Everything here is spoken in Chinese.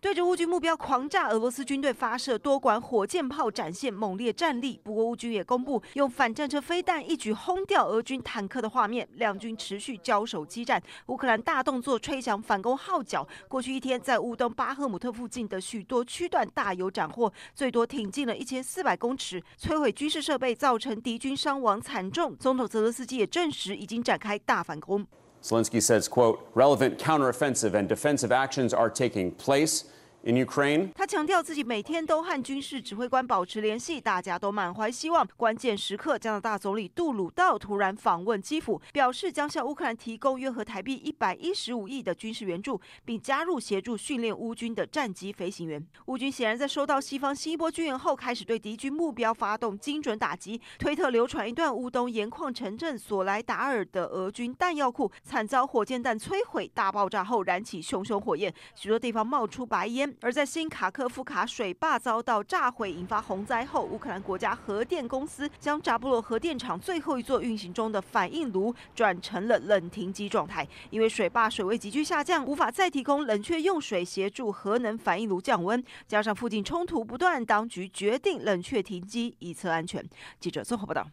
对着乌军目标狂炸，俄罗斯军队发射多管火箭炮，展现猛烈战力。不过，乌军也公布用反战车飞弹一举轰掉俄军坦克的画面。两军持续交手激战，乌克兰大动作吹响反攻号角。过去一天，在乌东巴赫姆特附近的许多区段大有斩获，最多挺进了一千四百公尺，摧毁军事设备，造成敌军伤亡惨重。总统泽连斯基也证实，已经展开大反攻。Zelensky says, quote, relevant counteroffensive and defensive actions are taking place. In Ukraine，他强调自己每天都和军事指挥官保持联系，大家都满怀希望。关键时刻，加拿大总理杜鲁道突然访问基辅，表示将向乌克兰提供约合台币115亿的军事援助，并加入协助训练乌军的战机飞行员。乌军显然在收到西方新一波军援后，开始对敌军目标发动精准打击。推特流传一段乌东盐矿城镇索莱达尔的俄军弹药库惨遭火箭弹摧毁，大爆炸后燃起熊熊火焰，许多地方冒出白烟。而在新卡科夫卡水坝遭到炸毁引发洪灾后，乌克兰国家核电公司将扎波罗核电厂最后一座运行中的反应炉转成了冷停机状态，因为水坝水位急剧下降，无法再提供冷却用水协助核能反应炉降温，加上附近冲突不断，当局决定冷却停机以测安全。记者综合报道。